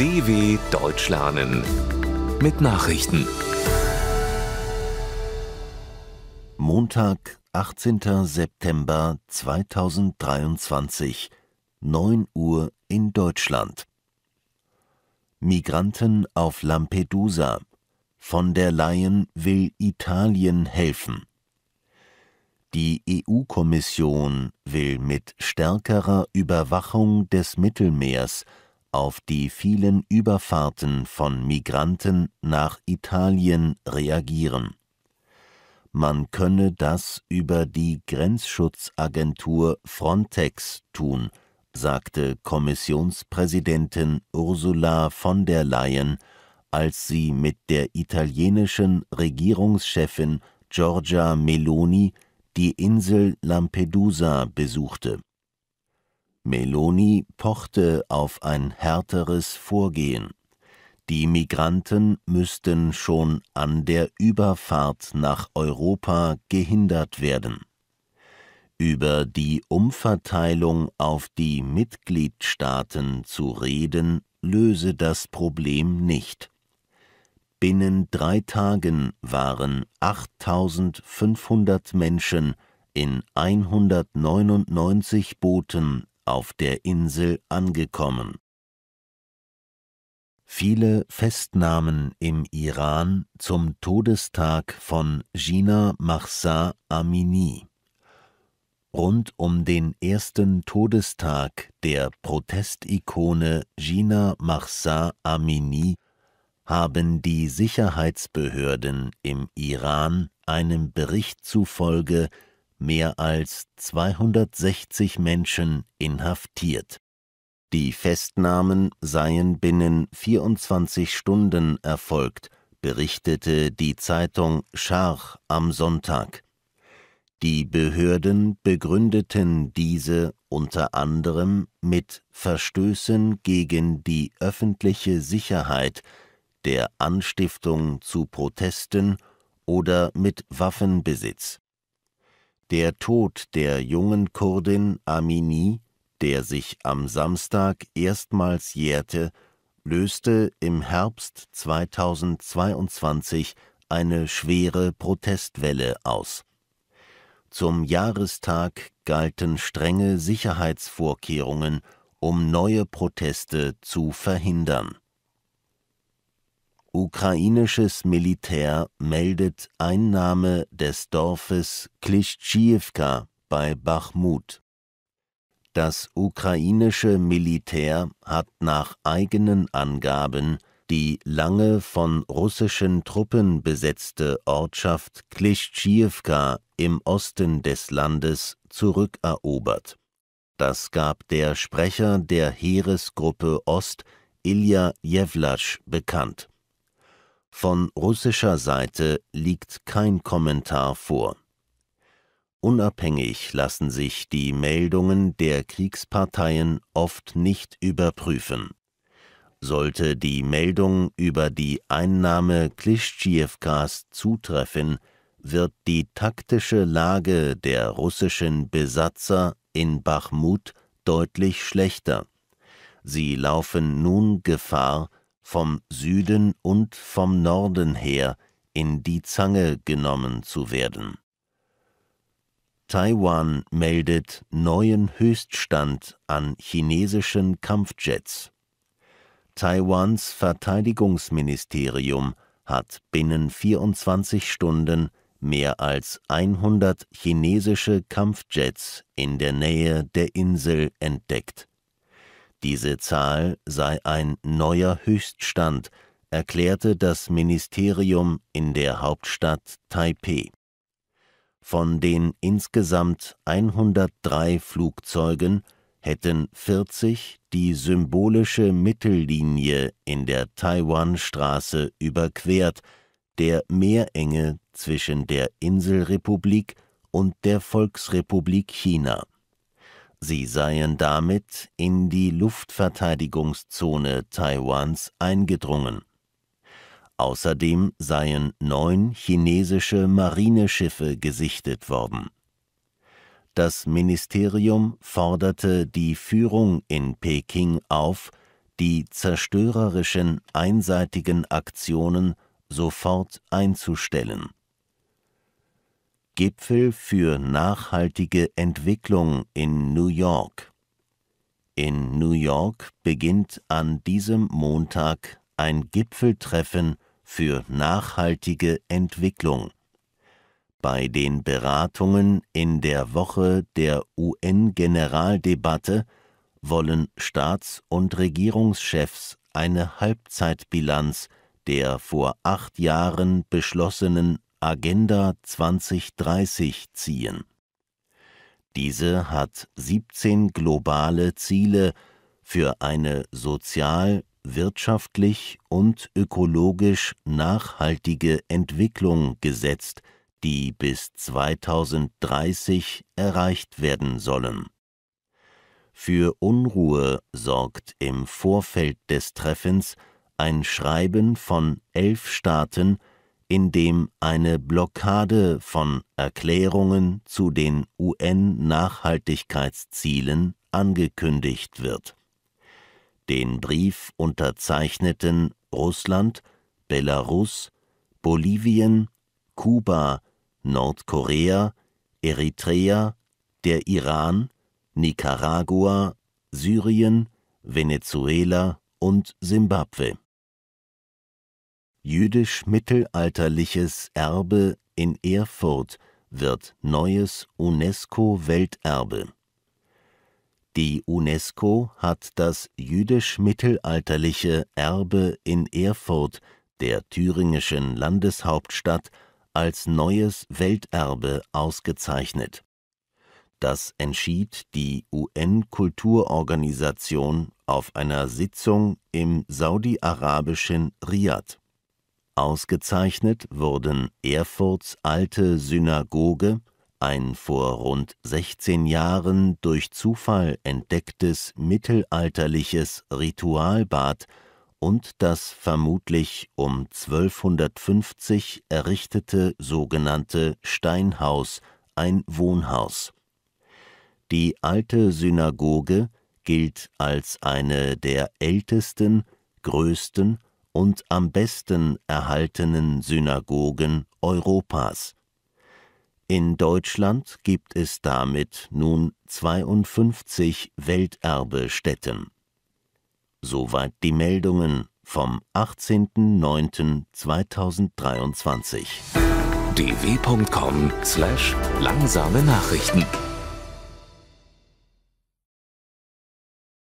DW Deutsch lernen mit Nachrichten. Montag, 18. September 2023, 9 Uhr in Deutschland. Migranten auf Lampedusa. Von der Leyen will Italien helfen. Die EU-Kommission will mit stärkerer Überwachung des Mittelmeers auf die vielen Überfahrten von Migranten nach Italien reagieren. Man könne das über die Grenzschutzagentur Frontex tun, sagte Kommissionspräsidentin Ursula von der Leyen, als sie mit der italienischen Regierungschefin Giorgia Meloni die Insel Lampedusa besuchte Meloni pochte auf ein härteres Vorgehen. Die Migranten müssten schon an der Überfahrt nach Europa gehindert werden. Über die Umverteilung auf die Mitgliedstaaten zu reden, löse das Problem nicht. Binnen drei Tagen waren 8500 Menschen in 199 Booten auf der Insel angekommen. Viele Festnahmen im Iran zum Todestag von Gina Mahsa Amini. Rund um den ersten Todestag der Protestikone Gina Mahsa Amini haben die Sicherheitsbehörden im Iran einem Bericht zufolge mehr als 260 Menschen inhaftiert. Die Festnahmen seien binnen 24 Stunden erfolgt, berichtete die Zeitung Scharch am Sonntag. Die Behörden begründeten diese unter anderem mit Verstößen gegen die öffentliche Sicherheit, der Anstiftung zu Protesten oder mit Waffenbesitz. Der Tod der jungen Kurdin Amini, der sich am Samstag erstmals jährte, löste im Herbst 2022 eine schwere Protestwelle aus. Zum Jahrestag galten strenge Sicherheitsvorkehrungen, um neue Proteste zu verhindern Ukrainisches Militär meldet Einnahme des Dorfes Klischtschiewka bei Bachmut. Das ukrainische Militär hat nach eigenen Angaben die lange von russischen Truppen besetzte Ortschaft Klischtschiewka im Osten des Landes zurückerobert. Das gab der Sprecher der Heeresgruppe Ost Ilja Jewlasch bekannt von russischer Seite liegt kein Kommentar vor. Unabhängig lassen sich die Meldungen der Kriegsparteien oft nicht überprüfen. Sollte die Meldung über die Einnahme Klischtschiewkas zutreffen, wird die taktische Lage der russischen Besatzer in Bachmut deutlich schlechter. Sie laufen nun Gefahr, vom Süden und vom Norden her in die Zange genommen zu werden. Taiwan meldet neuen Höchststand an chinesischen Kampfjets. Taiwans Verteidigungsministerium hat binnen 24 Stunden mehr als 100 chinesische Kampfjets in der Nähe der Insel entdeckt. Diese Zahl sei ein neuer Höchststand, erklärte das Ministerium in der Hauptstadt Taipeh. Von den insgesamt 103 Flugzeugen hätten 40 die symbolische Mittellinie in der Taiwanstraße überquert, der Meerenge zwischen der Inselrepublik und der Volksrepublik China Sie seien damit in die Luftverteidigungszone Taiwans eingedrungen. Außerdem seien neun chinesische Marineschiffe gesichtet worden. Das Ministerium forderte die Führung in Peking auf, die zerstörerischen einseitigen Aktionen sofort einzustellen Gipfel für nachhaltige Entwicklung in New York. In New York beginnt an diesem Montag ein Gipfeltreffen für nachhaltige Entwicklung. Bei den Beratungen in der Woche der UN-Generaldebatte wollen Staats- und Regierungschefs eine Halbzeitbilanz der vor acht Jahren beschlossenen Agenda 2030 ziehen. Diese hat 17 globale Ziele für eine sozial, wirtschaftlich und ökologisch nachhaltige Entwicklung gesetzt, die bis 2030 erreicht werden sollen. Für Unruhe sorgt im Vorfeld des Treffens ein Schreiben von elf Staaten in dem eine Blockade von Erklärungen zu den UN-Nachhaltigkeitszielen angekündigt wird. Den Brief unterzeichneten Russland, Belarus, Bolivien, Kuba, Nordkorea, Eritrea, der Iran, Nicaragua, Syrien, Venezuela und Simbabwe Jüdisch-mittelalterliches Erbe in Erfurt wird neues UNESCO-Welterbe. Die UNESCO hat das jüdisch-mittelalterliche Erbe in Erfurt, der thüringischen Landeshauptstadt, als neues Welterbe ausgezeichnet. Das entschied die UN-Kulturorganisation auf einer Sitzung im saudi-arabischen Riad Ausgezeichnet wurden Erfurts alte Synagoge, ein vor rund 16 Jahren durch Zufall entdecktes mittelalterliches Ritualbad und das vermutlich um 1250 errichtete sogenannte Steinhaus, ein Wohnhaus. Die alte Synagoge gilt als eine der ältesten, größten und am besten erhaltenen Synagogen Europas. In Deutschland gibt es damit nun 52 Welterbestätten. Soweit die Meldungen vom 18.09.2023. dw.com/langsame Nachrichten